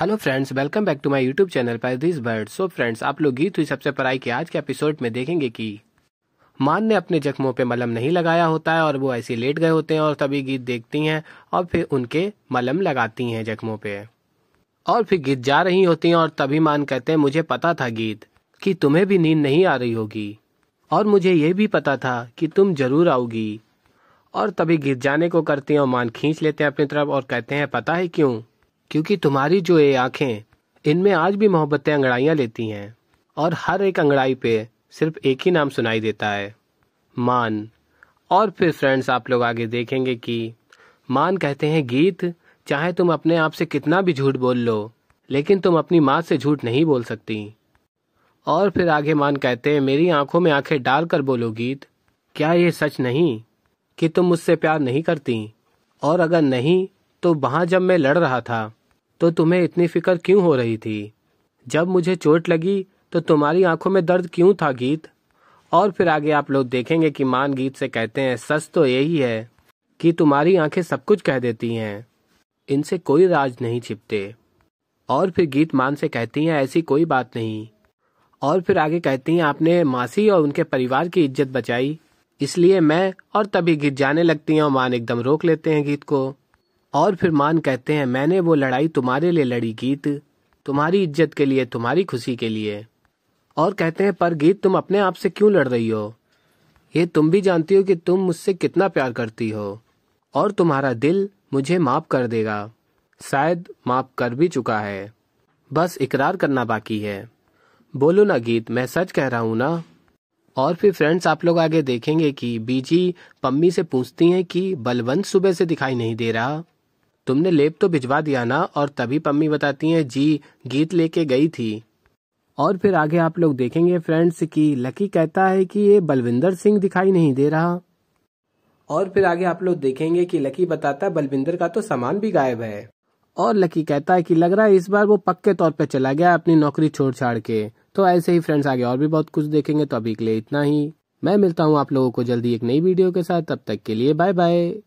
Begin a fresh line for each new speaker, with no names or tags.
hello friends welcome back to my YouTube channel पर this bird so friends आप लोग गीत हुई सबसे पराई के आज के एपिसोड में देखेंगे कि मान ने अपने जख्मों पे मलम नहीं लगाया होता है और वो ऐसे लेट गए होते हैं और तभी गीत देखती हैं और फिर उनके मलम लगाती हैं जख्मों पे और फिर गीत जा रही होती हैं और तभी मान कहते हैं मुझे पता था गीत कि तुम्हें भी नींद नहीं आ रही होगी और मुझे ये भी पता था कि तुम जरूर आओगी और तभी गीत जाने को करती हैं और मान खींच लेते हैं अपनी तरफ और कहते हैं पता है क्यों क्योंकि तुम्हारी जो ये आंखें इनमें आज भी मोहब्बतें अंगड़ाइयाँ लेती हैं और हर एक अंगड़ाई पे सिर्फ एक ही नाम सुनाई देता है मान और फिर फ्रेंड्स आप लोग आगे देखेंगे कि मान कहते हैं गीत चाहे तुम अपने आप से कितना भी झूठ बोल लो लेकिन तुम अपनी माँ से झूठ नहीं बोल सकती और फिर आगे मान कहते हैं मेरी आंखों में आंखें डालकर बोलो गीत क्या ये सच नहीं कि तुम मुझसे प्यार नहीं करती और अगर नहीं तो वहां जब मैं लड़ रहा था तो तुम्हें इतनी फिक्र क्यों हो रही थी जब मुझे चोट लगी तो तुम्हारी आंखों में दर्द क्यों था गीत और फिर आगे आप लोग देखेंगे कि मान गीत से कहते हैं सच तो यही है कि तुम्हारी आंखें सब कुछ कह देती हैं इनसे कोई राज नहीं छिपते और फिर गीत मान से कहती हैं ऐसी कोई बात नहीं और फिर आगे कहती हैं आपने मासी और उनके परिवार की इज्जत बचाई इसलिए मैं और तभी गीत जाने लगती हैं और मान एकदम रोक लेते हैं गीत को और फिर मान कहते हैं मैंने वो लड़ाई तुम्हारे लिए लड़ी गीत तुम्हारी इज्जत के लिए तुम्हारी खुशी के लिए और कहते हैं पर गीत तुम अपने आप से क्यों लड़ रही हो ये तुम भी जानती हो कि तुम मुझसे कितना प्यार करती हो और तुम्हारा दिल मुझे माफ कर देगा शायद माफ कर भी चुका है बस इकरार करना बाकी है बोलो ना गीत मैं सच कह रहा हूँ ना और फिर फ्रेंड्स आप लोग आगे देखेंगे कि बीजी पम्मी से पूछती हैं कि बलवंत सुबह से दिखाई नहीं दे रहा तुमने लेप तो भिजवा दिया ना और तभी पम्मी बताती हैं जी गीत लेके गई थी और फिर आगे आप लोग देखेंगे फ्रेंड्स कि लकी कहता है कि ये बलविंदर सिंह दिखाई नहीं दे रहा और फिर आगे आप लोग देखेंगे कि लकी बताता है बलविंदर का तो सामान भी गायब है और लकी कहता है कि लग रहा है इस बार वो पक्के तौर पे चला गया अपनी नौकरी छोड़ छाड़ के तो ऐसे ही फ्रेंड्स आगे और भी बहुत कुछ देखेंगे तो अभी के लिए इतना ही मैं मिलता हूँ आप लोगों को जल्दी एक नई वीडियो के साथ तब तक के लिए बाय बाय